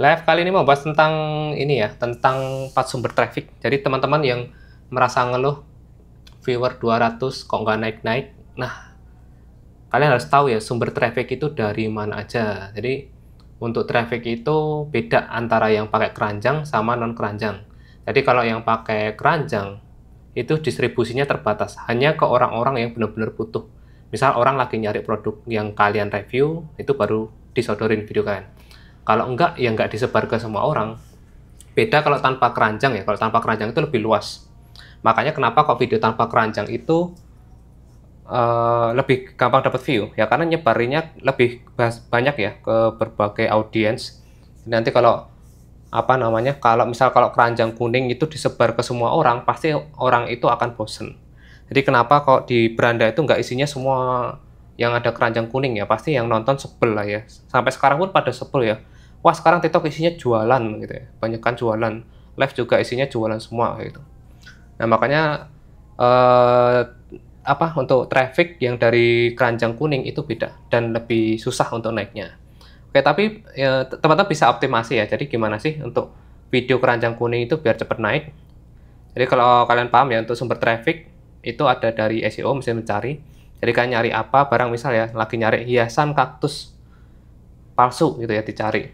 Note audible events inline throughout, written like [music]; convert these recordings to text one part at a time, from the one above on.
Live kali ini mau bahas tentang ini ya, tentang empat sumber traffic. Jadi teman-teman yang merasa ngeluh viewer 200 kok nggak naik-naik, nah kalian harus tahu ya sumber traffic itu dari mana aja. Jadi untuk traffic itu beda antara yang pakai keranjang sama non keranjang. Jadi kalau yang pakai keranjang itu distribusinya terbatas hanya ke orang-orang yang benar-benar butuh. Misal orang lagi nyari produk yang kalian review itu baru disodorin video kalian. Kalau enggak, ya enggak disebar ke semua orang. Beda kalau tanpa keranjang ya, kalau tanpa keranjang itu lebih luas. Makanya kenapa kok video tanpa keranjang itu uh, lebih gampang dapat view ya karena nyebarinya lebih banyak ya ke berbagai audiens. Nanti kalau apa namanya kalau misal kalau keranjang kuning itu disebar ke semua orang pasti orang itu akan bosen. Jadi kenapa kok di beranda itu nggak isinya semua yang ada keranjang kuning ya pasti yang nonton sebel lah ya sampai sekarang pun pada sebel ya wah sekarang TikTok isinya jualan gitu ya banyak kan jualan live juga isinya jualan semua gitu nah makanya eh, apa untuk traffic yang dari keranjang kuning itu beda dan lebih susah untuk naiknya oke tapi ya, teman-teman bisa optimasi ya jadi gimana sih untuk video keranjang kuning itu biar cepat naik jadi kalau kalian paham ya untuk sumber traffic itu ada dari SEO mesin mencari jadi kan nyari apa barang misal ya, lagi nyari hiasan kaktus palsu gitu ya dicari.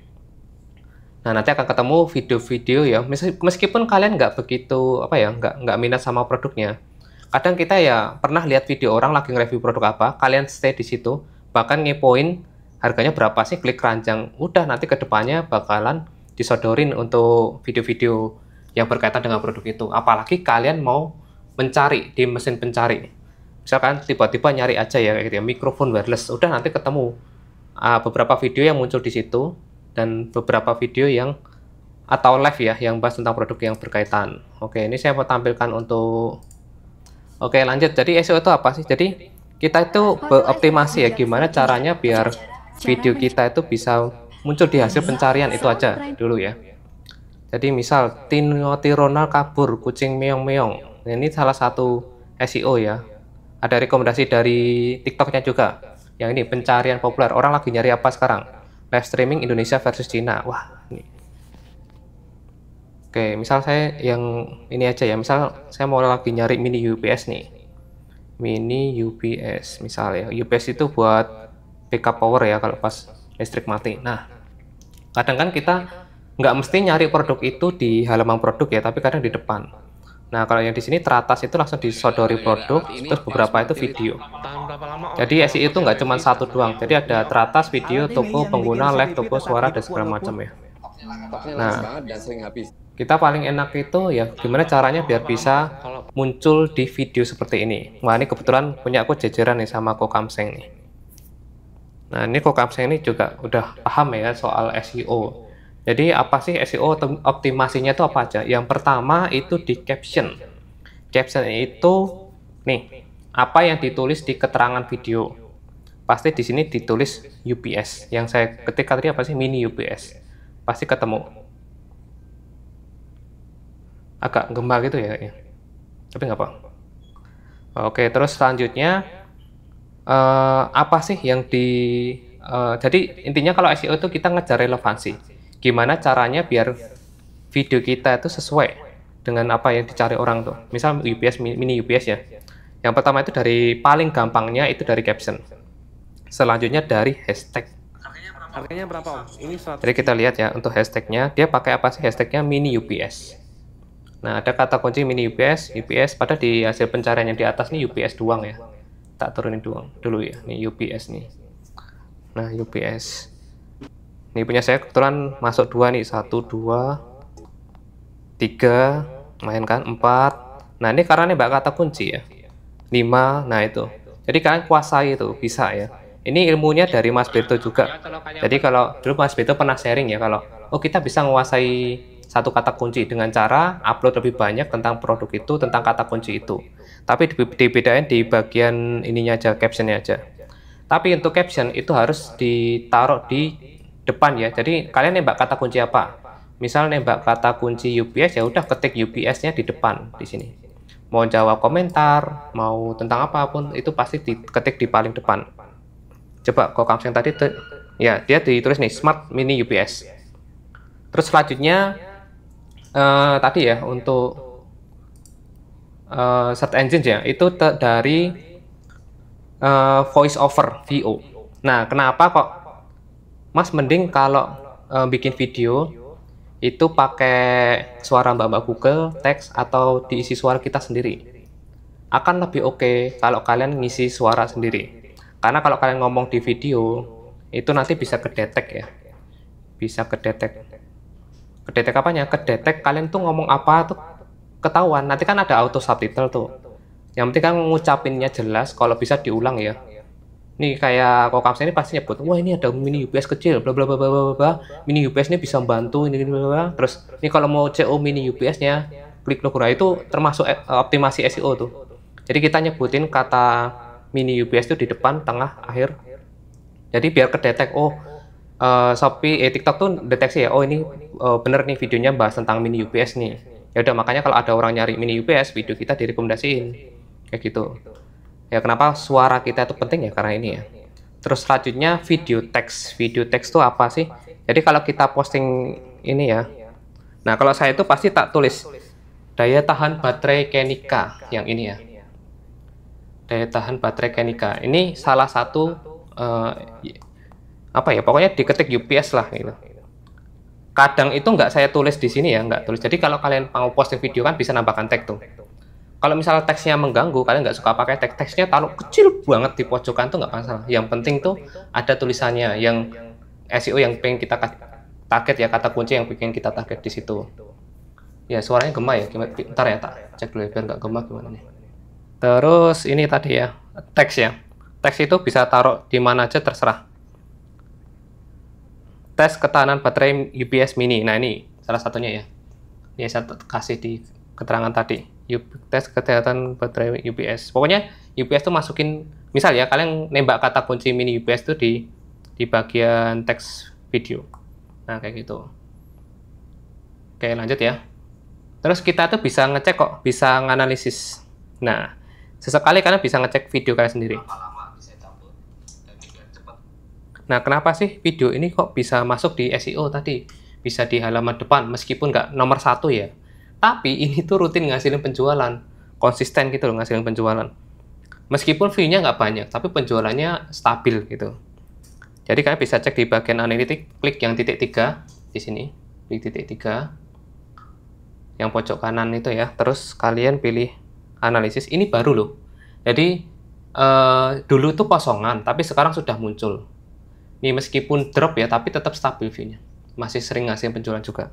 Nah nanti akan ketemu video-video ya, meskipun kalian nggak begitu apa ya, nggak nggak minat sama produknya. Kadang kita ya pernah lihat video orang lagi nge-review produk apa, kalian stay di situ, bahkan ngepoin harganya berapa sih, klik keranjang, udah nanti kedepannya bakalan disodorin untuk video-video yang berkaitan dengan produk itu. Apalagi kalian mau mencari di mesin pencari misalkan tiba-tiba nyari aja ya kayak gitu ya mikrofon wireless udah nanti ketemu uh, beberapa video yang muncul di situ dan beberapa video yang atau live ya yang bahas tentang produk yang berkaitan oke ini saya mau tampilkan untuk oke lanjut jadi SEO itu apa sih jadi kita itu beroptimasi ya gimana caranya biar video kita itu bisa muncul di hasil pencarian itu aja dulu ya jadi misal Tino Ronald kabur kucing meong meong ini salah satu SEO ya ada rekomendasi dari TikToknya juga. Yang ini pencarian populer. Orang lagi nyari apa sekarang? Live streaming Indonesia versus Cina. Wah, ini. Oke, misal saya yang ini aja ya. Misal saya mau lagi nyari mini UPS nih. Mini UPS misal ya. UPS itu buat backup power ya kalau pas listrik mati. Nah, kadang kan kita nggak mesti nyari produk itu di halaman produk ya, tapi kadang di depan Nah, kalau yang di sini teratas itu langsung disodori iya, iya, produk, terus beberapa itu video. Oh, jadi iya, SI itu nggak cuma satu doang, jadi ada teratas, video, toko, pengguna, live, toko, suara, dan segala macam ya. Nah, kita paling enak itu ya gimana caranya biar bisa muncul di video seperti ini. wah ini kebetulan punya aku jajaran nih sama Kokamseng nih. Nah, ini Kokamseng ini juga udah paham ya soal SEO. Jadi apa sih SEO optimasinya itu apa aja? Yang pertama itu di caption. Caption itu nih, apa yang ditulis di keterangan video. Pasti di sini ditulis UPS. Yang saya ketik tadi apa sih? Mini UPS. Pasti ketemu. Agak gembar gitu ya. Tapi nggak apa. Oke, terus selanjutnya uh, apa sih yang di uh, jadi intinya kalau SEO itu kita ngejar relevansi gimana caranya biar video kita itu sesuai dengan apa yang dicari orang tuh. Misal UPS mini UPS ya. Yang pertama itu dari paling gampangnya itu dari caption. Selanjutnya dari hashtag. Harganya berapa Om? Ini 100. Jadi kita lihat ya untuk hashtagnya. Dia pakai apa sih hashtagnya mini UPS. Nah ada kata kunci mini UPS, UPS. Pada di hasil pencarian yang di atas nih UPS doang ya. Tak turunin doang dulu ya. Ini UPS nih. Nah UPS ini punya saya kebetulan masuk dua nih satu dua tiga mainkan empat nah ini karena ini mbak kata kunci ya lima nah itu jadi kalian kuasai itu bisa ya ini ilmunya dari Mas Beto juga jadi kalau dulu Mas Beto pernah sharing ya kalau oh kita bisa menguasai satu kata kunci dengan cara upload lebih banyak tentang produk itu tentang kata kunci itu tapi dibedain di bagian ininya aja captionnya aja tapi untuk caption itu harus ditaruh di depan ya. Jadi kalian nembak kata kunci apa? Misal nembak kata kunci UPS ya udah ketik UPS-nya di depan di sini. Mau jawab komentar, mau tentang apapun itu pasti diketik di paling depan. Coba Kokang yang tadi ya dia ditulis nih Smart Mini UPS. Terus selanjutnya uh, tadi ya untuk uh, search engine ya itu dari uh, voice over VO. Nah, kenapa kok Mas mending kalau uh, bikin video itu pakai suara mbak-mbak Google, teks atau diisi suara kita sendiri. Akan lebih oke okay kalau kalian ngisi suara sendiri. Karena kalau kalian ngomong di video, itu nanti bisa kedetek ya. Bisa kedetek. Kedetek apanya? Kedetek kalian tuh ngomong apa tuh ketahuan. Nanti kan ada auto subtitle tuh. Yang penting kan ngucapinnya jelas, kalau bisa diulang ya nih kayak kokaps ini pasti nyebut wah ini ada mini UPS kecil bla bla bla bla bla bla mini UPS ini bisa membantu ini ini bla bla terus ini kalau mau CO mini UPS nya klik logo itu termasuk eh, optimasi SEO tuh jadi kita nyebutin kata mini UPS itu di depan tengah akhir jadi biar kedetek oh uh, Shopee eh, TikTok tuh deteksi ya oh ini uh, bener nih videonya bahas tentang mini UPS nih ya udah makanya kalau ada orang nyari mini UPS video kita direkomendasiin kayak gitu ya kenapa suara kita itu penting ya karena ini ya terus selanjutnya video teks video teks itu apa sih jadi kalau kita posting ini ya nah kalau saya itu pasti tak tulis daya tahan baterai Kenika yang ini ya daya tahan baterai Kenika ini salah satu uh, apa ya pokoknya diketik UPS lah gitu kadang itu nggak saya tulis di sini ya nggak tulis jadi kalau kalian mau posting video kan bisa nambahkan tag tuh kalau misalnya teksnya mengganggu kalian nggak suka pakai teks teksnya taruh kecil banget di pojokan tuh nggak masalah yang penting tuh ada tulisannya yang SEO yang pengen kita target ya kata kunci yang pengen kita target di situ ya suaranya gema ya ntar ya tak cek dulu ya biar nggak gema gimana nih terus ini tadi ya teks ya teks itu bisa taruh di mana aja terserah tes ketahanan baterai UPS mini nah ini salah satunya ya ini saya kasih di keterangan tadi tes kesehatan baterai UPS. Pokoknya UPS itu masukin misal ya kalian nembak kata kunci mini UPS itu di di bagian teks video. Nah, kayak gitu. Oke, lanjut ya. Terus kita tuh bisa ngecek kok, bisa nganalisis. Nah, sesekali kalian bisa ngecek video kalian sendiri. Nah, kenapa sih video ini kok bisa masuk di SEO tadi? Bisa di halaman depan, meskipun nggak nomor satu ya tapi ini tuh rutin ngasilin penjualan, konsisten gitu loh ngasilin penjualan. Meskipun fee-nya nggak banyak, tapi penjualannya stabil gitu. Jadi kalian bisa cek di bagian analitik, klik yang titik tiga di sini, klik titik tiga, yang pojok kanan itu ya. Terus kalian pilih analisis. Ini baru loh. Jadi eh, dulu tuh kosongan, tapi sekarang sudah muncul. Ini meskipun drop ya, tapi tetap stabil view-nya. Masih sering ngasih penjualan juga.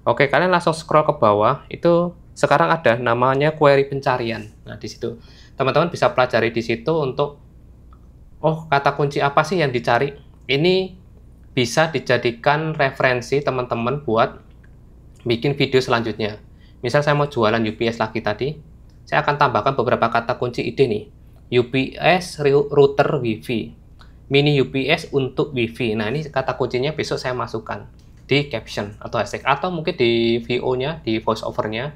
Oke, kalian langsung scroll ke bawah. Itu sekarang ada namanya query pencarian. Nah, di situ teman-teman bisa pelajari di situ untuk oh, kata kunci apa sih yang dicari? Ini bisa dijadikan referensi teman-teman buat bikin video selanjutnya. Misal saya mau jualan UPS lagi tadi, saya akan tambahkan beberapa kata kunci ide nih. UPS router WiFi, mini UPS untuk WiFi. Nah, ini kata kuncinya besok saya masukkan di caption atau hashtag atau mungkin di VO-nya, di voice over-nya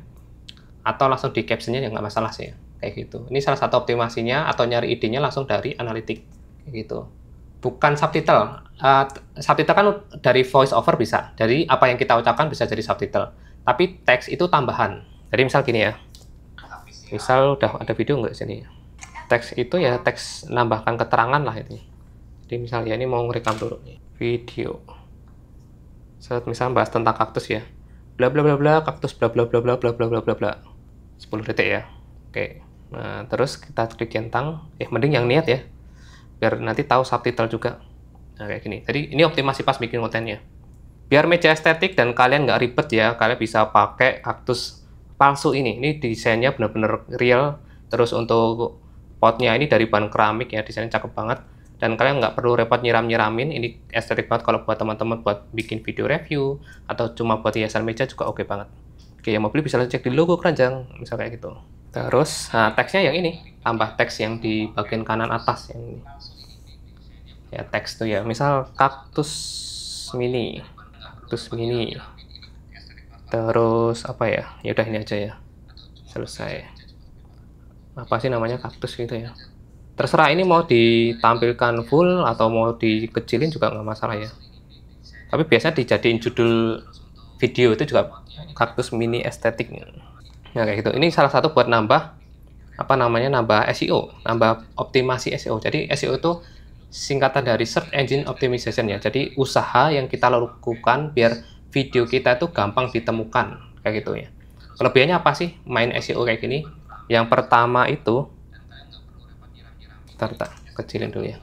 atau langsung di captionnya ya nggak masalah sih kayak gitu. Ini salah satu optimasinya atau nyari idenya langsung dari analitik kayak gitu. Bukan subtitle. Uh, subtitle kan dari voice over bisa, dari apa yang kita ucapkan bisa jadi subtitle. Tapi teks itu tambahan. Jadi misal gini ya. Misal udah ada video nggak sini? Teks itu ya teks nambahkan keterangan lah ini Jadi misalnya ini mau ngerekam dulu nih. Video. Saat misal bahas tentang kaktus ya. Bla bla bla bla kaktus bla bla bla bla bla bla bla bla bla. 10 detik ya. Oke. Nah, terus kita klik centang. Eh mending yang niat ya. Biar nanti tahu subtitle juga. Nah, kayak gini. Tadi ini optimasi pas bikin kontennya. Biar meja estetik dan kalian nggak ribet ya, kalian bisa pakai kaktus palsu ini. Ini desainnya benar-benar real. Terus untuk potnya ini dari bahan keramik ya, desainnya cakep banget dan kalian nggak perlu repot nyiram-nyiramin ini estetik banget kalau buat teman-teman buat bikin video review atau cuma buat hiasan meja juga oke okay banget oke yang mau beli bisa cek di logo keranjang misal kayak gitu terus nah, teksnya yang ini tambah teks yang di bagian kanan atas yang ini ya teks tuh ya misal kaktus mini kaktus mini terus apa ya ya udah ini aja ya selesai apa sih namanya kaktus gitu ya terserah ini mau ditampilkan full atau mau dikecilin juga nggak masalah ya tapi biasanya dijadiin judul video itu juga kaktus mini estetik nah kayak gitu ini salah satu buat nambah apa namanya nambah SEO nambah optimasi SEO jadi SEO itu singkatan dari search engine optimization ya jadi usaha yang kita lakukan biar video kita itu gampang ditemukan kayak gitu ya kelebihannya apa sih main SEO kayak gini yang pertama itu Bentar, tak Kecilin dulu ya.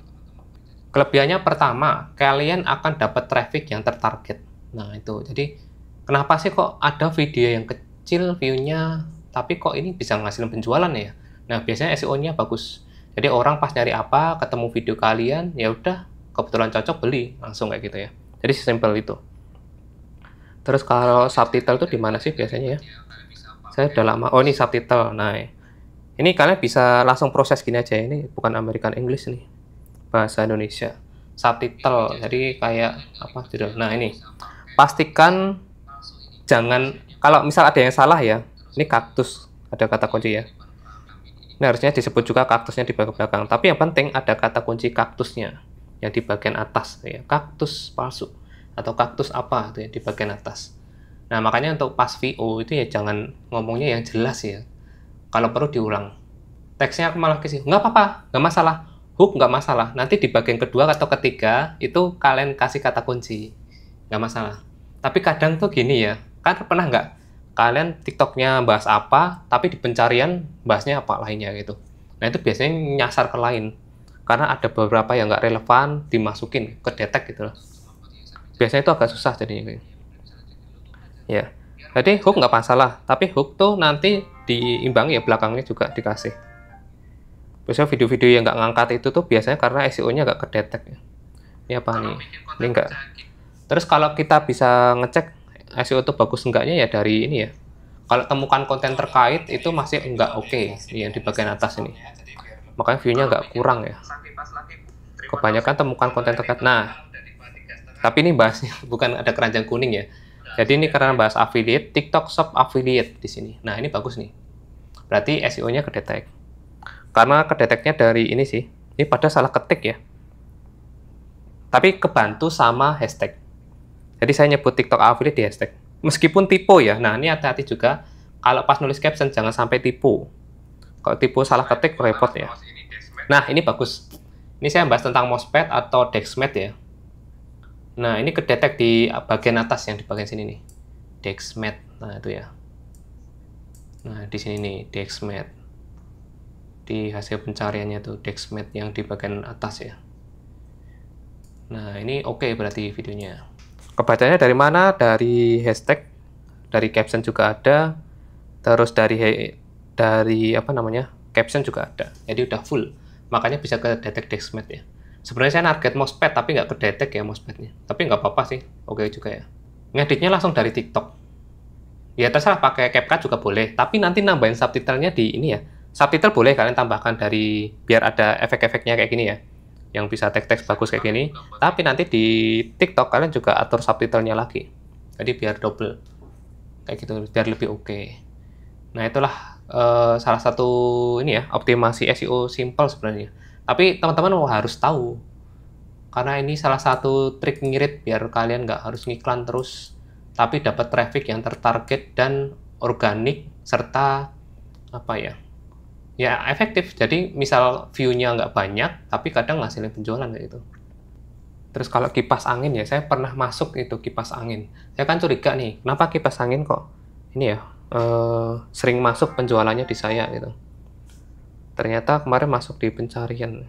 Kelebihannya pertama, kalian akan dapat traffic yang tertarget. Nah, itu. Jadi, kenapa sih kok ada video yang kecil view-nya, tapi kok ini bisa ngasilin penjualan ya? Nah, biasanya SEO-nya bagus. Jadi, orang pas nyari apa, ketemu video kalian, ya udah kebetulan cocok beli, langsung kayak gitu ya. Jadi, simple itu. Terus kalau subtitle itu di mana sih biasanya ya? Saya udah lama. Oh, ini subtitle. Nah, ini kalian bisa langsung proses gini aja. Ini bukan American English nih. Bahasa Indonesia. Subtitle. Jadi kayak apa judul. Gitu. Nah, ini. Pastikan jangan kalau misal ada yang salah ya. Ini kaktus ada kata kunci ya. Ini harusnya disebut juga kaktusnya di bagian belakang. Tapi yang penting ada kata kunci kaktusnya yang di bagian atas ya. Kaktus palsu atau kaktus apa itu ya di bagian atas. Nah, makanya untuk pas VO itu ya jangan ngomongnya yang jelas ya kalau perlu diulang teksnya aku malah kesini nggak apa-apa nggak masalah hook nggak masalah nanti di bagian kedua atau ketiga itu kalian kasih kata kunci nggak masalah tapi kadang tuh gini ya kan pernah nggak kalian tiktoknya bahas apa tapi di pencarian bahasnya apa lainnya gitu nah itu biasanya nyasar ke lain karena ada beberapa yang nggak relevan dimasukin ke detek gitu loh biasanya itu agak susah jadinya ya jadi hook nggak masalah tapi hook tuh nanti diimbangi ya belakangnya juga dikasih biasanya video-video yang nggak ngangkat itu tuh biasanya karena SEO-nya nggak kedetek ya. ini apa kalau nih ini enggak terus kalau kita bisa ngecek SEO itu bagus enggaknya ya dari ini ya kalau temukan konten terkait itu masih enggak oke okay, ya, yang di bagian atas ini makanya view-nya enggak kurang ya kebanyakan temukan konten terkait nah tapi ini bahasnya [laughs] bukan ada keranjang kuning ya jadi ini karena bahas affiliate, TikTok Shop affiliate di sini. Nah, ini bagus nih. Berarti SEO-nya kedetek. Karena kedeteknya dari ini sih. Ini pada salah ketik ya. Tapi kebantu sama hashtag. Jadi saya nyebut TikTok affiliate di hashtag. Meskipun tipu ya. Nah, ini hati-hati juga. Kalau pas nulis caption jangan sampai tipu. Kalau tipu salah ketik repot ya. Nah, ini bagus. Ini saya bahas tentang mousepad atau dexmed ya. Nah, ini kedetek di bagian atas yang di bagian sini nih. Dexmed Nah, itu ya. Nah, di sini nih Dexmed Di hasil pencariannya tuh Dexmed yang di bagian atas ya. Nah, ini oke okay berarti videonya. Kebacanya dari mana? Dari hashtag, dari caption juga ada. Terus dari dari apa namanya? caption juga ada. Jadi udah full. Makanya bisa ke detect dexmed ya. Sebenarnya saya target mosfet tapi nggak kedetek ya mosfetnya Tapi nggak apa-apa sih, oke juga ya. Ngeditnya langsung dari TikTok. Ya terserah pakai CapCut juga boleh, tapi nanti nambahin subtitlenya di ini ya. Subtitle boleh kalian tambahkan dari biar ada efek-efeknya kayak gini ya yang bisa teks-teks bagus kayak gini. Tapi nanti di TikTok kalian juga atur subtitlenya lagi. Jadi biar double. Kayak gitu, biar lebih oke. Okay. Nah, itulah uh, salah satu ini ya, optimasi SEO simple sebenarnya. Tapi teman-teman mau harus tahu karena ini salah satu trik ngirit biar kalian nggak harus ngiklan terus, tapi dapat traffic yang tertarget dan organik serta apa ya? Ya efektif. Jadi misal view-nya nggak banyak, tapi kadang ngasilin penjualan kayak gitu. Terus kalau kipas angin ya, saya pernah masuk itu kipas angin. Saya kan curiga nih, kenapa kipas angin kok ini ya uh, sering masuk penjualannya di saya gitu ternyata kemarin masuk di pencarian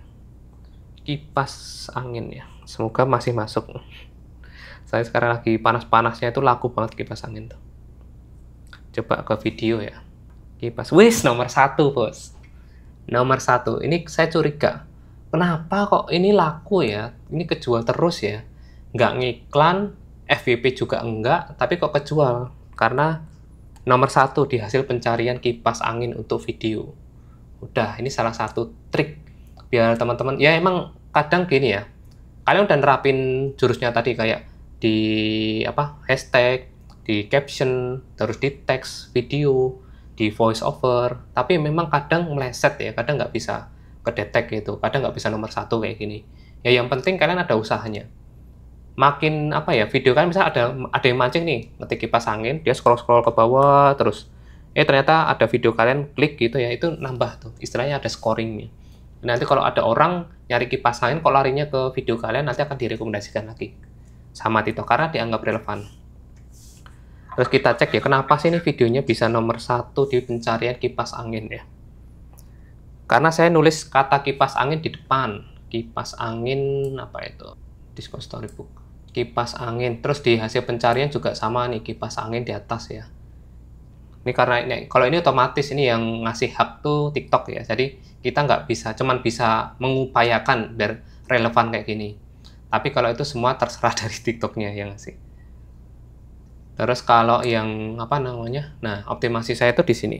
kipas angin ya semoga masih masuk saya sekarang lagi panas-panasnya itu laku banget kipas angin tuh coba ke video ya kipas wis nomor satu bos nomor satu ini saya curiga kenapa kok ini laku ya ini kejual terus ya nggak ngiklan FVP juga enggak tapi kok kejual karena nomor satu di hasil pencarian kipas angin untuk video udah ini salah satu trik biar teman-teman ya emang kadang gini ya kalian udah nerapin jurusnya tadi kayak di apa hashtag di caption terus di teks video di voice over tapi memang kadang meleset ya kadang nggak bisa kedetek gitu kadang nggak bisa nomor satu kayak gini ya yang penting kalian ada usahanya makin apa ya video kan bisa ada ada yang mancing nih ngetik kipas angin dia scroll scroll ke bawah terus eh ternyata ada video kalian klik gitu ya itu nambah tuh istilahnya ada scoringnya nanti kalau ada orang nyari kipas angin kok larinya ke video kalian nanti akan direkomendasikan lagi sama Tito karena dianggap relevan terus kita cek ya kenapa sih ini videonya bisa nomor satu di pencarian kipas angin ya karena saya nulis kata kipas angin di depan kipas angin apa itu disco storybook kipas angin terus di hasil pencarian juga sama nih kipas angin di atas ya ini karena ini kalau ini otomatis ini yang ngasih hak tuh TikTok ya. Jadi kita nggak bisa cuman bisa mengupayakan biar relevan kayak gini. Tapi kalau itu semua terserah [laughs] dari TikToknya yang ngasih. Terus kalau yang apa namanya? Nah, optimasi saya itu di sini.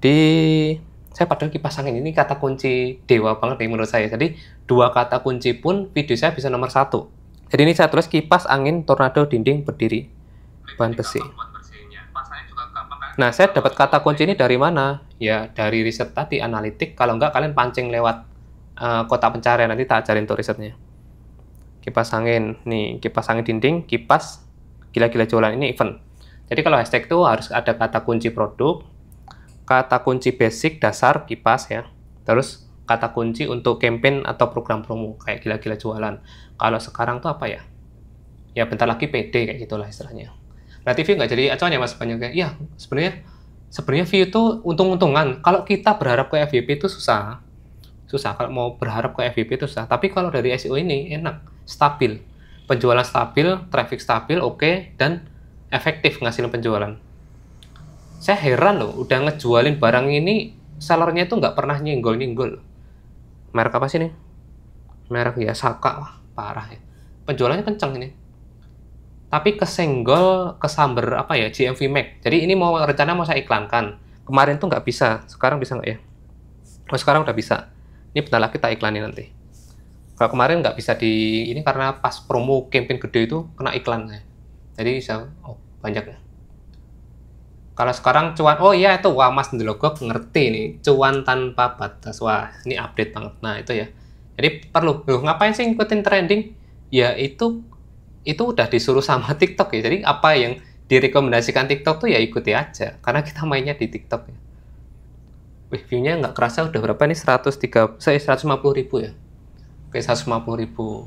Di saya padahal kipas angin ini kata kunci dewa banget nih menurut saya. Jadi dua kata kunci pun video saya bisa nomor satu. Jadi ini saya tulis kipas angin tornado dinding berdiri bahan besi. Nah, saya dapat kata kunci ini dari mana? Ya, dari riset tadi, analitik. Kalau enggak, kalian pancing lewat uh, eh, kotak pencarian. Nanti tak ajarin tuh risetnya. Kipas angin. Nih, kipas angin dinding, kipas gila-gila jualan. Ini event. Jadi kalau hashtag itu harus ada kata kunci produk, kata kunci basic dasar kipas ya. Terus kata kunci untuk campaign atau program promo kayak gila-gila jualan. Kalau sekarang tuh apa ya? Ya bentar lagi PD kayak gitulah istilahnya berarti nah, view nggak jadi acuan ya mas banyak iya sebenarnya sebenarnya view itu untung-untungan kalau kita berharap ke FVP itu susah susah kalau mau berharap ke FVP itu susah tapi kalau dari SEO ini enak stabil penjualan stabil traffic stabil oke okay, dan efektif ngasilin penjualan saya heran loh udah ngejualin barang ini sellernya itu nggak pernah nyinggol nyinggol merek apa sih nih merek ya Saka Wah, parah ya penjualannya kenceng ini tapi kesenggol kesamber apa ya GMV Mac. Jadi ini mau rencana mau saya iklankan. Kemarin tuh nggak bisa, sekarang bisa nggak ya? Oh, sekarang udah bisa. Ini benar lagi kita iklanin nanti. Kalau kemarin nggak bisa di ini karena pas promo campaign gede itu kena iklan ya. Jadi bisa oh banyak. Ya. Kalau sekarang cuan, oh iya itu wah Mas Ndelogok ngerti nih, cuan tanpa batas. Wah, ini update banget. Nah, itu ya. Jadi perlu, loh ngapain sih ngikutin trending? Ya itu itu udah disuruh sama [laughs] TikTok ya. Jadi apa yang direkomendasikan TikTok tuh ya ikuti aja karena kita mainnya di TikTok ya. Wih, view-nya nggak kerasa udah berapa nih 103 saya 150 ribu ya. Oke, 150 ribu.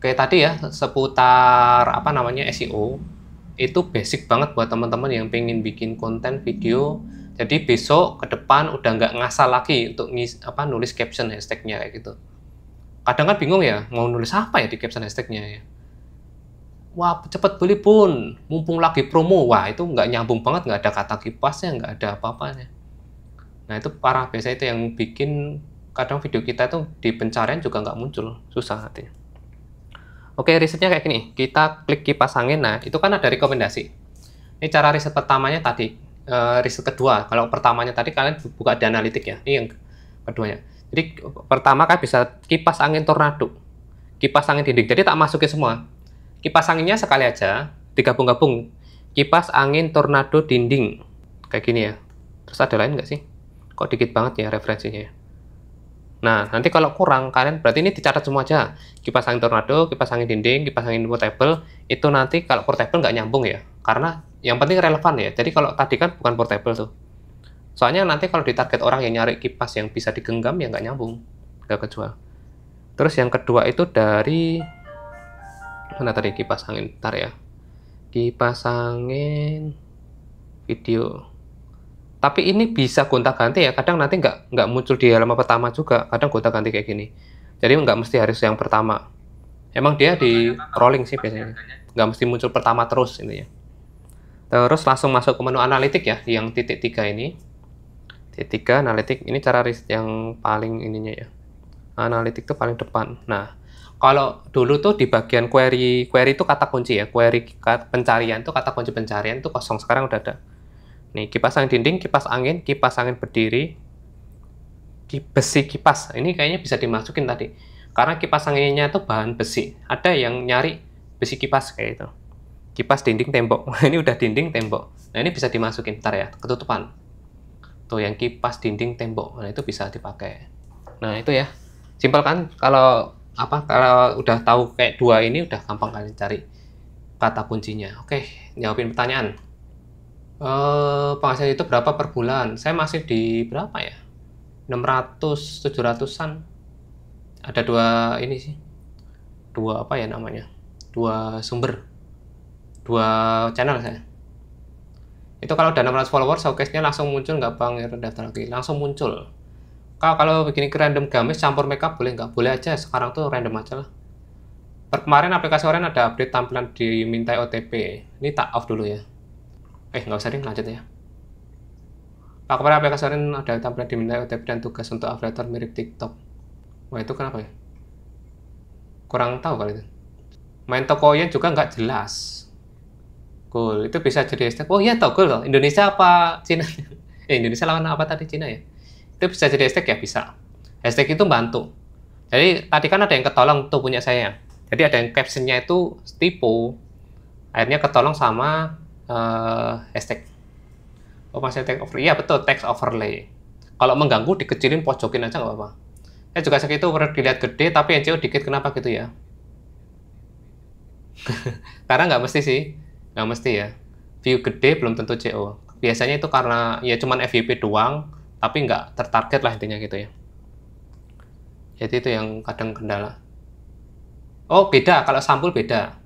Oke, tadi ya seputar apa namanya SEO itu basic banget buat teman-teman yang pengen bikin konten video. Jadi besok ke depan udah nggak ngasal lagi untuk ngis, apa nulis caption hashtagnya kayak gitu. Kadang kan bingung ya mau nulis apa ya di caption hashtagnya ya wah cepet beli pun, mumpung lagi promo, wah itu nggak nyambung banget, nggak ada kata kipasnya, nggak ada apa-apanya. Nah itu parah, biasa itu yang bikin kadang video kita itu di pencarian juga nggak muncul, susah nanti. Oke, risetnya kayak gini, kita klik kipas angin, nah itu kan ada rekomendasi. Ini cara riset pertamanya tadi, eh, riset kedua, kalau pertamanya tadi kalian buka di analitik ya, ini yang keduanya. Jadi pertama kan bisa kipas angin tornado, kipas angin dinding, jadi tak masukin semua, Kipas anginnya sekali aja, digabung-gabung. Kipas angin, tornado, dinding. Kayak gini ya. Terus ada lain nggak sih? Kok dikit banget ya referensinya. Ya? Nah, nanti kalau kurang, kalian berarti ini dicatat semua aja. Kipas angin tornado, kipas angin dinding, kipas angin portable, itu nanti kalau portable nggak nyambung ya. Karena yang penting relevan ya. Jadi kalau tadi kan bukan portable tuh. Soalnya nanti kalau ditarget orang yang nyari kipas yang bisa digenggam ya nggak nyambung, nggak kejual. Terus yang kedua itu dari mana tadi kipas angin ntar ya kipas angin video tapi ini bisa gonta ganti ya kadang nanti nggak nggak muncul di halaman pertama juga kadang gonta ganti kayak gini jadi nggak mesti harus yang pertama emang dia di rolling sih biasanya nggak mesti muncul pertama terus ini ya terus langsung masuk ke menu analitik ya yang titik tiga ini titik tiga analitik ini cara riset yang paling ininya ya analitik itu paling depan nah kalau dulu tuh di bagian query query itu kata kunci ya query pencarian tuh kata kunci pencarian tuh kosong sekarang udah ada nih kipas angin dinding kipas angin kipas angin berdiri besi kipas ini kayaknya bisa dimasukin tadi karena kipas anginnya tuh bahan besi ada yang nyari besi kipas kayak itu kipas dinding tembok [laughs] ini udah dinding tembok nah ini bisa dimasukin ntar ya ketutupan tuh yang kipas dinding tembok nah itu bisa dipakai nah itu ya simpel kan kalau apa kalau udah tahu kayak dua ini udah gampang kalian cari kata kuncinya. Oke, jawabin pertanyaan. E, penghasilan itu berapa per bulan? Saya masih di berapa ya? 600, 700-an. Ada dua ini sih. Dua apa ya namanya? Dua sumber. Dua channel saya. Itu kalau udah 600 followers showcase-nya langsung muncul, nggak bang, ya, daftar lagi. Langsung muncul kalau kalau begini ke random gamis campur makeup boleh nggak? Boleh aja, sekarang tuh random aja lah. Per kemarin aplikasi Oren ada update tampilan dimintai OTP. Ini tak off dulu ya. Eh, nggak usah deh, lanjut ya. Pak nah, kemarin aplikasi Oren ada tampilan dimintai OTP dan tugas untuk afiliator mirip TikTok. Wah, itu kenapa ya? Kurang tahu kali itu. Main toko yang juga nggak jelas. Cool, itu bisa jadi hashtag. Oh iya, loh Indonesia apa Cina? [laughs] eh, Indonesia lawan apa tadi Cina ya? itu bisa jadi hashtag ya bisa hashtag itu bantu jadi tadi kan ada yang ketolong tuh punya saya jadi ada yang captionnya itu typo akhirnya ketolong sama uh, hashtag oh masih text overlay iya betul text overlay kalau mengganggu dikecilin pojokin aja nggak apa-apa saya juga segitu pernah dilihat gede tapi yang jauh dikit kenapa gitu ya [laughs] karena nggak mesti sih nggak mesti ya view gede belum tentu CO biasanya itu karena ya cuman FYP doang tapi nggak tertarget lah intinya gitu ya jadi itu yang kadang kendala oh beda kalau sampul beda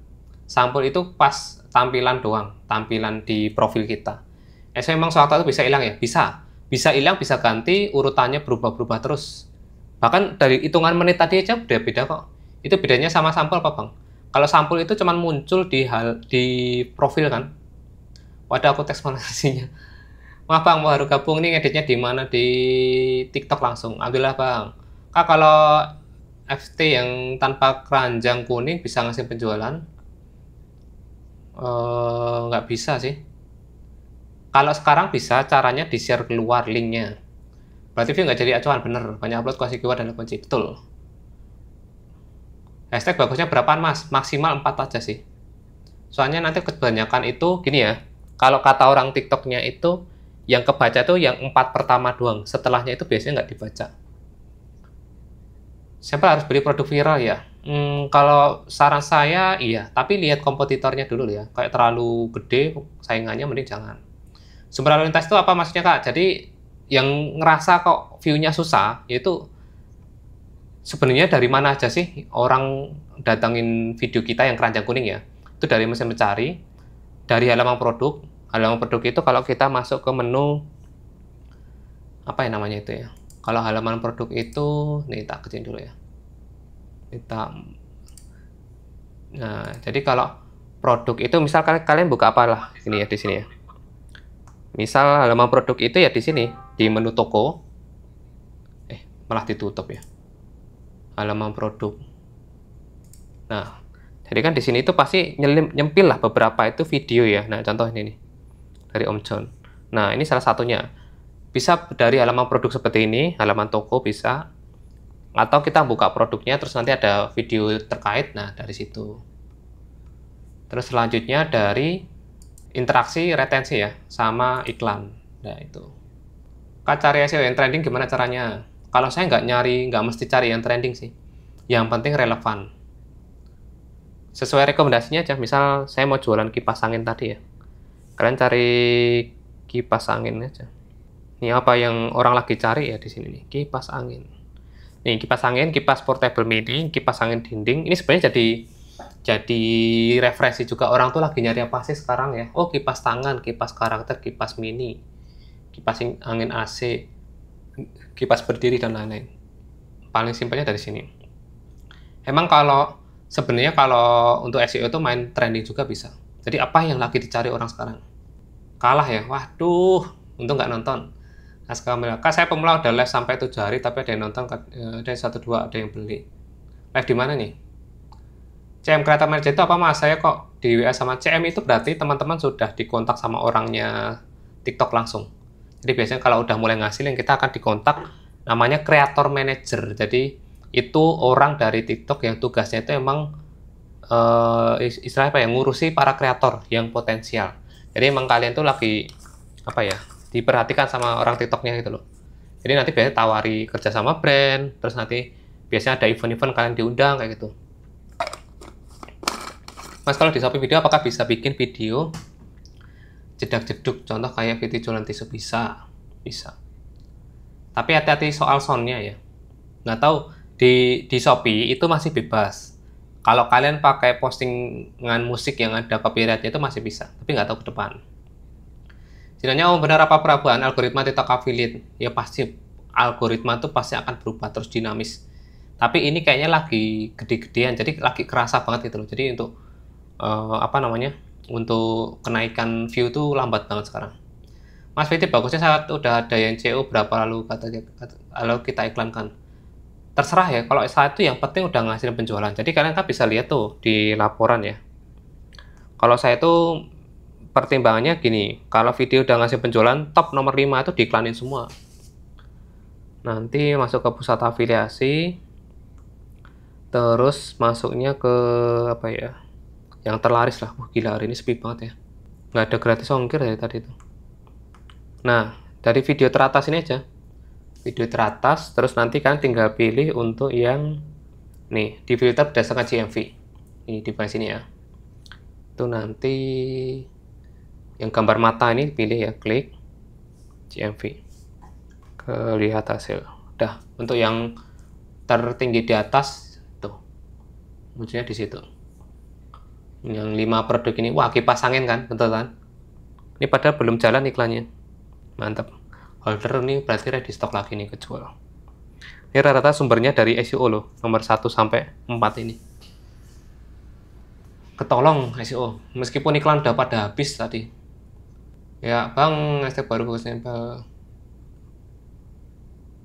sampul itu pas tampilan doang tampilan di profil kita eh, saya memang suatu itu bisa hilang ya bisa bisa hilang bisa ganti urutannya berubah-berubah terus bahkan dari hitungan menit tadi aja udah beda kok itu bedanya sama sampul apa bang kalau sampul itu cuma muncul di hal di profil kan wadah aku teks validasinya [laughs] Maaf bang, mau haru gabung nih ngeditnya di mana? Di TikTok langsung. Ambillah bang. Kak kalau FT yang tanpa keranjang kuning bisa ngasih penjualan? Eh nggak bisa sih. Kalau sekarang bisa, caranya di share keluar linknya. Berarti view nggak jadi acuan, bener. Banyak upload kasih keyword dan kunci. Betul. Hashtag bagusnya berapaan mas? Maksimal 4 aja sih. Soalnya nanti kebanyakan itu, gini ya, kalau kata orang TikToknya itu, yang kebaca itu yang empat pertama doang setelahnya itu biasanya nggak dibaca siapa harus beli produk viral ya hmm, kalau saran saya iya tapi lihat kompetitornya dulu ya kayak terlalu gede saingannya mending jangan sumber lalu lintas itu apa maksudnya kak jadi yang ngerasa kok viewnya susah yaitu sebenarnya dari mana aja sih orang datangin video kita yang keranjang kuning ya itu dari mesin mencari dari halaman produk halaman produk itu kalau kita masuk ke menu apa ya namanya itu ya kalau halaman produk itu nih tak kecil dulu ya kita nah jadi kalau produk itu misal kalian buka apalah ini ya di sini ya misal halaman produk itu ya di sini di menu toko eh malah ditutup ya halaman produk nah jadi kan di sini itu pasti nyempil lah beberapa itu video ya nah contoh ini nih dari Om John. Nah, ini salah satunya. Bisa dari halaman produk seperti ini, halaman toko bisa. Atau kita buka produknya, terus nanti ada video terkait, nah dari situ. Terus selanjutnya dari interaksi retensi ya, sama iklan. Nah, itu. Kak cari SEO yang trending gimana caranya? Kalau saya nggak nyari, nggak mesti cari yang trending sih. Yang penting relevan. Sesuai rekomendasinya aja, misal saya mau jualan kipas angin tadi ya kalian cari kipas angin aja ini apa yang orang lagi cari ya di sini nih kipas angin nih kipas angin kipas portable mini kipas angin dinding ini sebenarnya jadi jadi referensi juga orang tuh lagi nyari apa sih sekarang ya oh kipas tangan kipas karakter kipas mini kipas angin AC kipas berdiri dan lain-lain paling simpelnya dari sini emang kalau sebenarnya kalau untuk SEO itu main trending juga bisa jadi apa yang lagi dicari orang sekarang kalah ya waduh untung nggak nonton Aska Mela kak kan saya pemula udah live sampai tujuh hari tapi ada yang nonton eh, ada yang satu dua ada yang beli live di mana nih CM kereta manager itu apa mas saya kok di WA sama CM itu berarti teman-teman sudah dikontak sama orangnya TikTok langsung jadi biasanya kalau udah mulai ngasih ngasilin kita akan dikontak namanya creator manager jadi itu orang dari TikTok yang tugasnya itu emang uh, istilahnya apa ya ngurusi para kreator yang potensial jadi emang kalian tuh lagi apa ya diperhatikan sama orang TikToknya gitu loh jadi nanti biasanya tawari kerja sama brand terus nanti biasanya ada event-event kalian diundang kayak gitu Mas kalau di Shopee Video apakah bisa bikin video jedak-jeduk contoh kayak video tisu bisa bisa tapi hati-hati soal soundnya ya nggak tahu di di Shopee itu masih bebas kalau kalian pakai postingan musik yang ada copyrightnya itu masih bisa, tapi nggak tahu ke depan. Sebenarnya oh benar apa perubahan algoritma TikTok affiliate? Ya pasti algoritma tuh pasti akan berubah terus dinamis. Tapi ini kayaknya lagi gede-gedean, jadi lagi kerasa banget gitu loh. Jadi untuk uh, apa namanya? Untuk kenaikan view tuh lambat banget sekarang. Mas Fitri bagusnya saat udah ada yang CO berapa lalu kata, kata lalu kita iklankan terserah ya kalau saat itu yang penting udah ngasih penjualan jadi kalian kan bisa lihat tuh di laporan ya kalau saya itu pertimbangannya gini kalau video udah ngasih penjualan top nomor 5 itu diiklanin semua nanti masuk ke pusat afiliasi terus masuknya ke apa ya yang terlaris lah Wah, gila hari ini sepi banget ya nggak ada gratis ongkir dari tadi itu nah dari video teratas ini aja video teratas terus nanti kan tinggal pilih untuk yang nih di filter berdasarkan CMV ini di bawah sini ya itu nanti yang gambar mata ini pilih ya klik CMV kelihatan hasil dah untuk yang tertinggi di atas tuh munculnya di situ yang lima produk ini wah kipas angin kan betul kan ini padahal belum jalan iklannya mantap holder nih berarti ready stock lagi nih kejual ini rata-rata sumbernya dari SEO loh nomor 1 sampai 4 ini ketolong SEO meskipun iklan udah pada habis tadi ya bang hashtag baru bagusnya bang.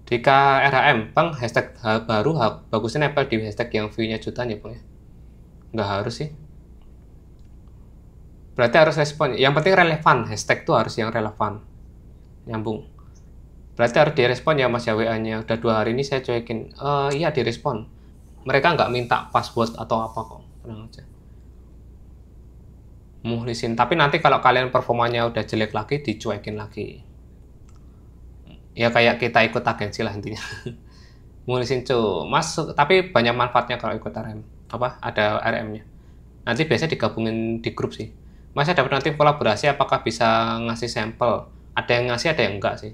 jika RAM bang hashtag baru bagusnya nempel di hashtag yang view-nya jutaan ya bang ya nggak harus sih berarti harus respon yang penting relevan hashtag tuh harus yang relevan nyambung berarti harus direspon ya mas ya WA-nya udah dua hari ini saya cuekin uh, iya direspon mereka nggak minta password atau apa kok tenang aja muhlisin tapi nanti kalau kalian performanya udah jelek lagi dicuekin lagi ya kayak kita ikut agensi lah intinya [laughs] muhlisin cu mas tapi banyak manfaatnya kalau ikut RM apa ada RM-nya nanti biasanya digabungin di grup sih Mas saya dapat nanti kolaborasi apakah bisa ngasih sampel ada yang ngasih ada yang enggak sih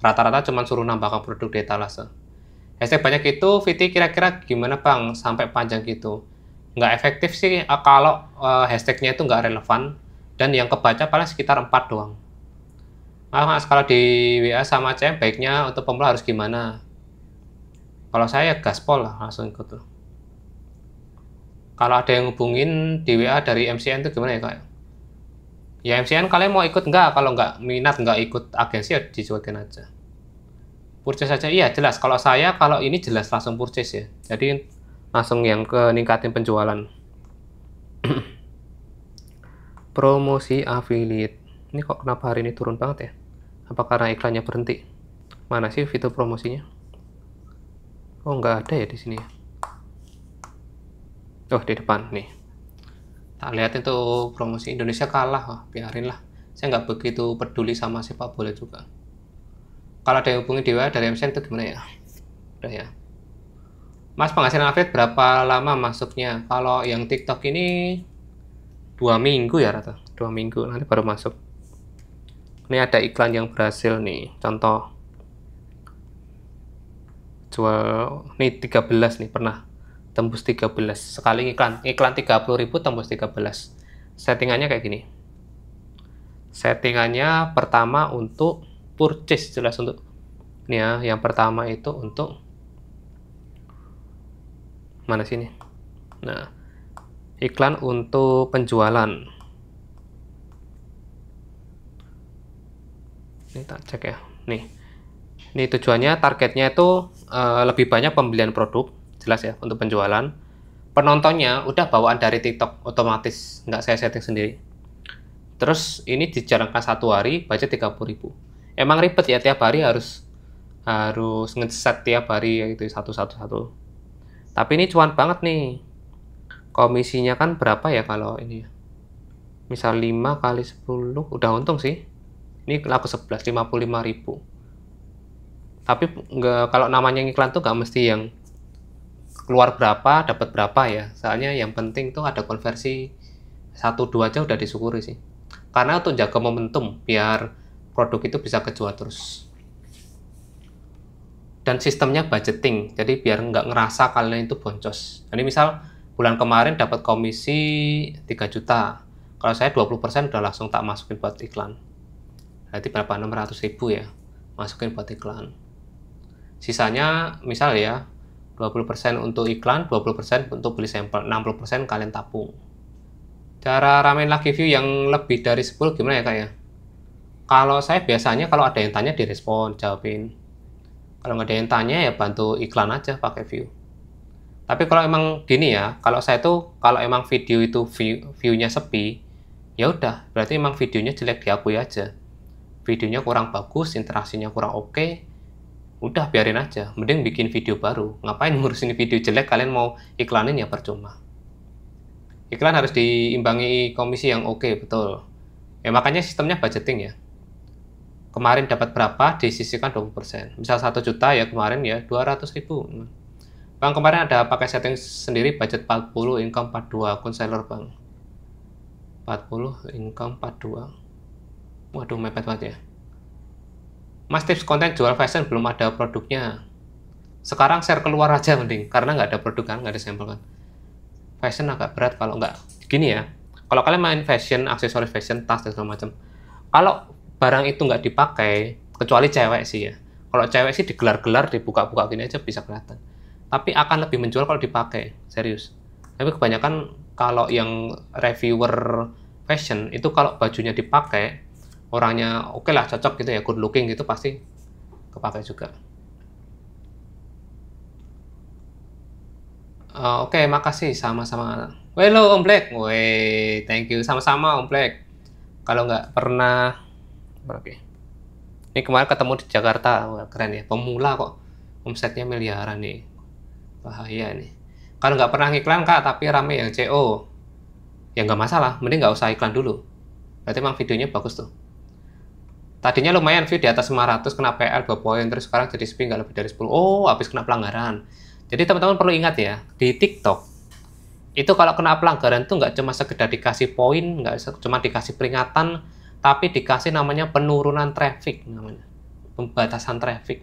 Rata-rata cuma suruh nambahkan produk di etalase. Hashtag banyak itu, VT kira-kira gimana bang sampai panjang gitu? Nggak efektif sih eh, kalau uh, hashtagnya itu nggak relevan dan yang kebaca paling sekitar 4 doang. Maaf mas, kalau di WA sama CM baiknya untuk pemula harus gimana? Kalau saya ya gaspol lah langsung ikut tuh. Kalau ada yang hubungin di WA dari MCN itu gimana ya kak? ya MCN kan kalian mau ikut nggak kalau nggak minat nggak ikut agensi ya dicuekin aja purchase saja, iya jelas kalau saya kalau ini jelas langsung purchase ya jadi langsung yang ke ningkatin penjualan [clears throat] promosi affiliate ini kok kenapa hari ini turun banget ya apa karena iklannya berhenti mana sih fitur promosinya oh nggak ada ya di sini ya? oh di depan nih tak lihat itu promosi Indonesia kalah wah biarin lah saya nggak begitu peduli sama sepak bola juga kalau ada yang hubungi Dewa dari MSN itu gimana ya udah ya Mas penghasilan affiliate berapa lama masuknya kalau yang TikTok ini dua minggu ya rata dua minggu nanti baru masuk ini ada iklan yang berhasil nih contoh jual nih 13 nih pernah tembus 13 sekali iklan iklan 30.000 tembus 13 settingannya kayak gini settingannya pertama untuk purchase jelas untuk ini ya yang pertama itu untuk mana sini nah iklan untuk penjualan ini tak cek ya nih ini tujuannya targetnya itu uh, lebih banyak pembelian produk jelas ya untuk penjualan penontonnya udah bawaan dari TikTok otomatis nggak saya setting sendiri terus ini dijalankan satu hari budget 30.000 emang ribet ya tiap hari harus harus ngeset tiap hari yaitu itu satu satu satu tapi ini cuan banget nih komisinya kan berapa ya kalau ini ya? misal 5 kali 10 udah untung sih ini laku 11 55 ribu tapi nggak kalau namanya iklan tuh nggak mesti yang keluar berapa dapat berapa ya soalnya yang penting tuh ada konversi satu dua aja udah disyukuri sih karena untuk jaga momentum biar produk itu bisa kejual terus dan sistemnya budgeting jadi biar nggak ngerasa kalian itu boncos ini misal bulan kemarin dapat komisi 3 juta kalau saya 20% udah langsung tak masukin buat iklan berarti berapa 600 ribu ya masukin buat iklan sisanya misal ya 20% untuk iklan, 20% untuk beli sampel, 60% kalian tabung. Cara ramen lagi view yang lebih dari 10 gimana ya kak ya? Kalau saya biasanya kalau ada yang tanya direspon, jawabin. Kalau nggak ada yang tanya ya bantu iklan aja pakai view. Tapi kalau emang gini ya, kalau saya tuh kalau emang video itu view, view-nya sepi, ya udah berarti emang videonya jelek diakui aja. Videonya kurang bagus, interaksinya kurang oke, okay, udah biarin aja mending bikin video baru ngapain ngurusin video jelek kalian mau iklanin ya percuma iklan harus diimbangi komisi yang oke okay, betul ya makanya sistemnya budgeting ya kemarin dapat berapa disisihkan 20% misal 1 juta ya kemarin ya 200 ribu bang kemarin ada pakai setting sendiri budget 40 income 42 akun seller bang 40 income 42 waduh mepet banget ya Mas tips konten jual fashion belum ada produknya. Sekarang share keluar aja mending, karena nggak ada produk kan, nggak ada sampel kan. Fashion agak berat kalau nggak. Gini ya, kalau kalian main fashion, aksesoris fashion, tas dan segala macam. Kalau barang itu nggak dipakai, kecuali cewek sih ya. Kalau cewek sih digelar-gelar, dibuka-buka gini aja bisa kelihatan. Tapi akan lebih menjual kalau dipakai, serius. Tapi kebanyakan kalau yang reviewer fashion itu kalau bajunya dipakai, orangnya oke okay lah cocok gitu ya good looking gitu pasti kepakai juga uh, oke okay, makasih sama-sama hello om black Wey, thank you sama-sama om black kalau nggak pernah oke okay. ini kemarin ketemu di Jakarta Wah, keren ya pemula kok omsetnya miliaran nih bahaya nih kalau nggak pernah iklan kak tapi rame yang CO ya nggak masalah mending nggak usah iklan dulu berarti emang videonya bagus tuh tadinya lumayan view di atas 500 kena PR 2 poin terus sekarang jadi sepi nggak lebih dari 10 oh habis kena pelanggaran jadi teman-teman perlu ingat ya di TikTok itu kalau kena pelanggaran tuh nggak cuma sekedar dikasih poin nggak cuma dikasih peringatan tapi dikasih namanya penurunan traffic namanya pembatasan traffic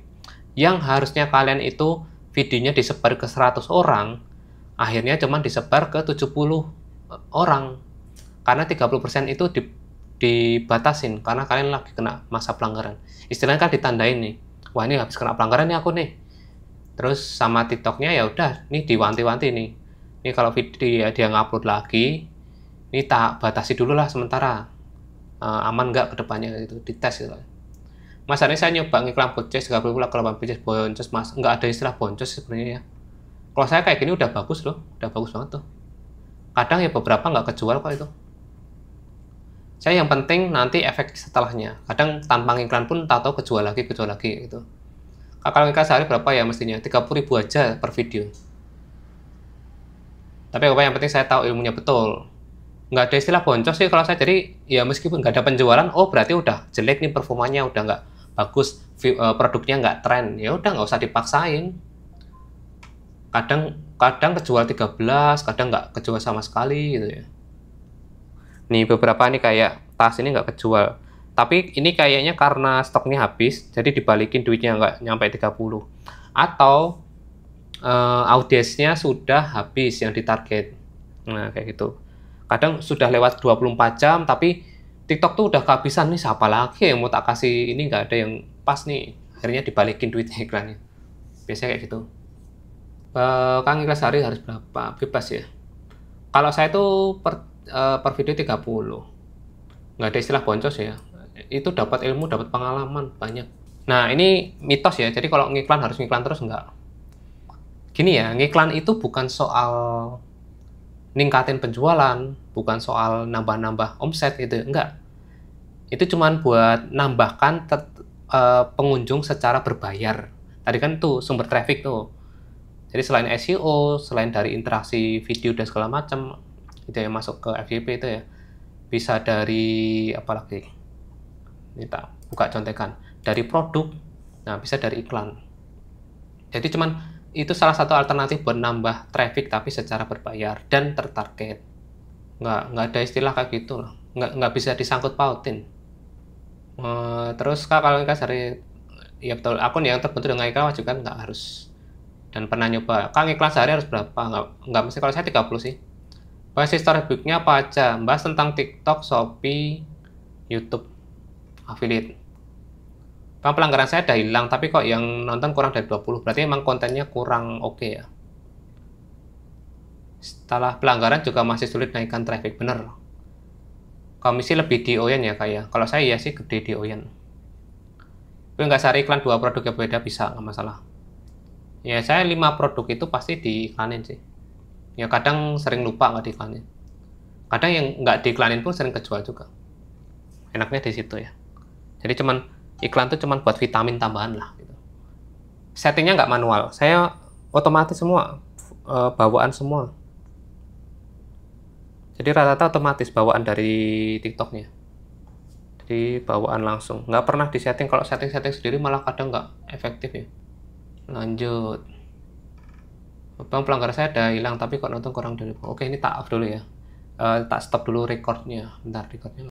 yang harusnya kalian itu videonya disebar ke 100 orang akhirnya cuma disebar ke 70 eh, orang karena 30% itu di dibatasin karena kalian lagi kena masa pelanggaran. Istilahnya kan ditandain nih, wah ini habis kena pelanggaran nih aku nih. Terus sama TikToknya ya udah, nih diwanti-wanti nih. Ini kalau video dia, dia ngupload lagi, ini tak batasi dulu lah sementara. Uh, aman nggak kedepannya gitu, dites gitu. Kan. Mas Anies saya nyoba ngiklan boncos, gak perlu kalau boces boncos mas, nggak ada istilah boncos sebenarnya ya. Kalau saya kayak gini udah bagus loh, udah bagus banget tuh. Kadang ya beberapa nggak kejual kok itu saya yang penting nanti efek setelahnya kadang tanpa iklan pun tak tahu kejual lagi kejual lagi gitu kalau iklan sehari berapa ya mestinya 30 ribu aja per video tapi apa yang penting saya tahu ilmunya betul nggak ada istilah boncos sih kalau saya jadi ya meskipun nggak ada penjualan oh berarti udah jelek nih performanya udah nggak bagus eh, produknya nggak tren ya udah nggak usah dipaksain kadang kadang kejual 13 kadang nggak kejual sama sekali gitu ya nih beberapa nih kayak tas ini nggak kejual tapi ini kayaknya karena stoknya habis jadi dibalikin duitnya nggak nyampe 30 atau uh, audiensnya sudah habis yang ditarget nah kayak gitu kadang sudah lewat 24 jam tapi TikTok tuh udah kehabisan nih siapa lagi yang mau tak kasih ini nggak ada yang pas nih akhirnya dibalikin duit iklannya biasanya kayak gitu uh, Kang iklan sehari harus berapa bebas ya kalau saya tuh per Eh, per video 30 nggak ada istilah boncos ya itu dapat ilmu dapat pengalaman banyak nah ini mitos ya jadi kalau ngiklan harus ngiklan terus nggak gini ya ngiklan itu bukan soal ningkatin penjualan bukan soal nambah-nambah omset itu enggak itu cuman buat nambahkan uh, pengunjung secara berbayar tadi kan tuh sumber traffic tuh jadi selain SEO selain dari interaksi video dan segala macam itu yang masuk ke FYP itu ya bisa dari apalagi kita buka contekan dari produk nah bisa dari iklan jadi cuman itu salah satu alternatif buat nambah traffic tapi secara berbayar dan tertarget nggak nggak ada istilah kayak gitu loh nggak nggak bisa disangkut pautin e, terus kak kalau kak cari ya betul akun yang terbentuk dengan iklan juga kan? nggak harus dan pernah nyoba kang iklan sehari harus berapa nggak nggak mesti kalau saya 30 sih Bahas historiknya apa aja? Bahas tentang TikTok, Shopee, YouTube, affiliate. Bang pelanggaran saya ada hilang, tapi kok yang nonton kurang dari 20. Berarti emang kontennya kurang oke okay ya. Setelah pelanggaran juga masih sulit naikkan traffic, bener. Komisi lebih OYEN ya kayak. Ya? Kalau saya ya sih gede OYEN. Tapi nggak sehari iklan dua produk yang beda bisa, nggak masalah. Ya saya lima produk itu pasti diiklanin sih ya kadang sering lupa nggak diklanin kadang yang nggak diklanin pun sering kejual juga enaknya di situ ya jadi cuman iklan tuh cuman buat vitamin tambahan lah gitu. settingnya nggak manual saya otomatis semua e, bawaan semua jadi rata-rata otomatis bawaan dari tiktoknya jadi bawaan langsung nggak pernah disetting kalau setting-setting sendiri malah kadang nggak efektif ya lanjut bang pelanggar saya ada hilang tapi kok nonton kurang dari oke ini tak off dulu ya uh, tak stop dulu recordnya bentar recordnya